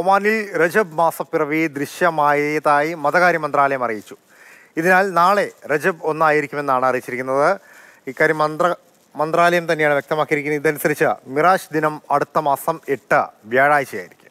ഒമാനിൽ റജബ് മാസപ്പിറവി ദൃശ്യമായതായി മതകാര്യ മന്ത്രാലയം അറിയിച്ചു ഇതിനാൽ നാളെ റജബ് ഒന്നായിരിക്കുമെന്നാണ് അറിയിച്ചിരിക്കുന്നത് ഇക്കാര്യം മന്ത്ര മന്ത്രാലയം തന്നെയാണ് വ്യക്തമാക്കിയിരിക്കുന്നത് ഇതനുസരിച്ച് മിറാഷ് ദിനം അടുത്ത മാസം എട്ട് വ്യാഴാഴ്ചയായിരിക്കും